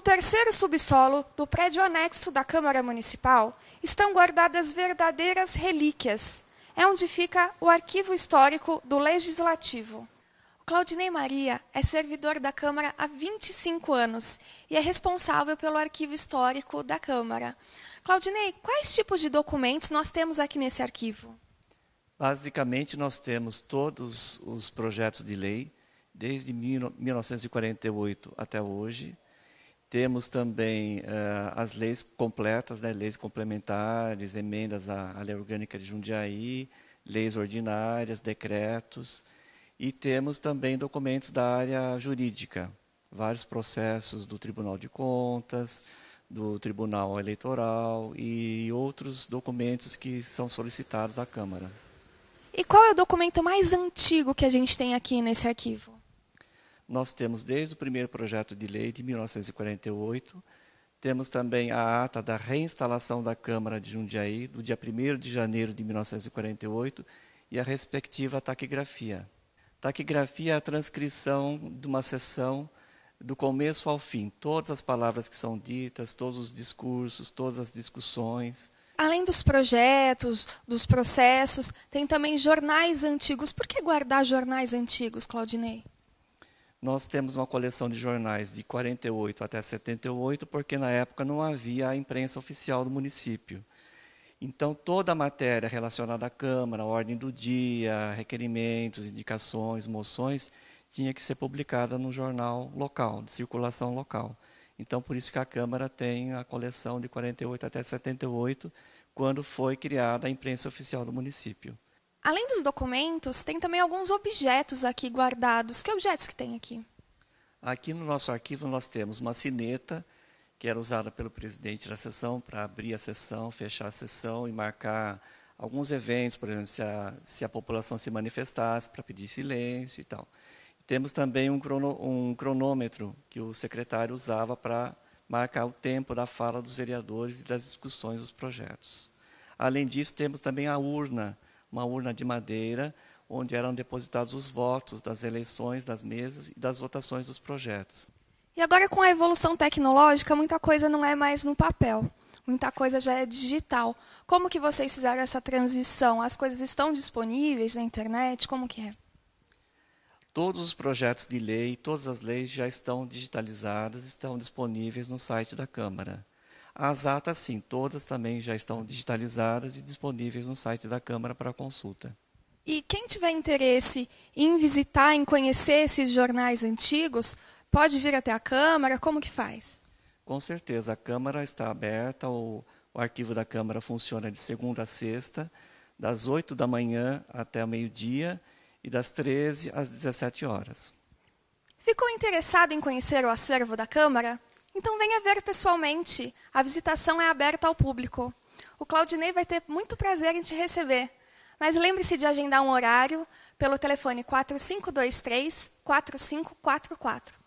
No terceiro subsolo do prédio anexo da Câmara Municipal estão guardadas verdadeiras relíquias. É onde fica o arquivo histórico do Legislativo. Claudinei Maria é servidor da Câmara há 25 anos e é responsável pelo arquivo histórico da Câmara. Claudinei, quais tipos de documentos nós temos aqui nesse arquivo? Basicamente, nós temos todos os projetos de lei, desde 1948 até hoje, temos também uh, as leis completas, né, leis complementares, emendas à, à, Lei Orgânica de Jundiaí, leis ordinárias, decretos. E temos também documentos da área jurídica, vários processos do Tribunal de Contas, do Tribunal Eleitoral e outros documentos que são solicitados à Câmara. E qual é o documento mais antigo que a gente tem aqui nesse arquivo? nós temos desde o primeiro projeto de lei de 1948, temos também a ata da reinstalação da Câmara de Jundiaí, do dia 1 de janeiro de 1948, e a respectiva taquigrafia. Taquigrafia é a transcrição de uma sessão do começo ao fim, todas as palavras que são ditas, todos os discursos, todas as discussões. Além dos projetos, dos processos, tem também jornais antigos. Por que guardar jornais antigos, Claudinei? Nós temos uma coleção de jornais de 48 até 78, porque na época não havia a imprensa oficial do município. Então, toda a matéria relacionada à Câmara, ordem do dia, requerimentos, indicações, moções, tinha que ser publicada no jornal local, de circulação local. Então, por isso que a Câmara tem a coleção de 48 até 78, quando foi criada a imprensa oficial do município. Além dos documentos, tem também alguns objetos aqui guardados. Que objetos que tem aqui? Aqui no nosso arquivo nós temos uma sineta, que era usada pelo presidente da sessão para abrir a sessão, fechar a sessão e marcar alguns eventos, por exemplo, se a, se a população se manifestasse para pedir silêncio e tal. Temos também um, crono, um cronômetro que o secretário usava para marcar o tempo da fala dos vereadores e das discussões dos projetos. Além disso, temos também a urna, uma urna de madeira onde eram depositados os votos das eleições, das mesas e das votações dos projetos. E agora, com a evolução tecnológica, muita coisa não é mais no papel, muita coisa já é digital. Como que vocês fizeram essa transição? As coisas estão disponíveis na internet? Como que é? Todos os projetos de lei, todas as leis já estão digitalizadas, estão disponíveis no site da Câmara. As atas, sim, todas também já estão digitalizadas e disponíveis no site da Câmara para consulta. E quem tiver interesse em visitar, em conhecer esses jornais antigos, pode vir até a Câmara? Como que faz? Com certeza, a Câmara está aberta, o, o arquivo da Câmara funciona de segunda a sexta, das 8 da manhã até meio-dia e das 13 às 17 horas. Ficou interessado em conhecer o acervo da Câmara? Então venha ver pessoalmente. A visitação é aberta ao público. O Claudinei vai ter muito prazer em te receber. Mas lembre-se de agendar um horário pelo telefone 4523 4544.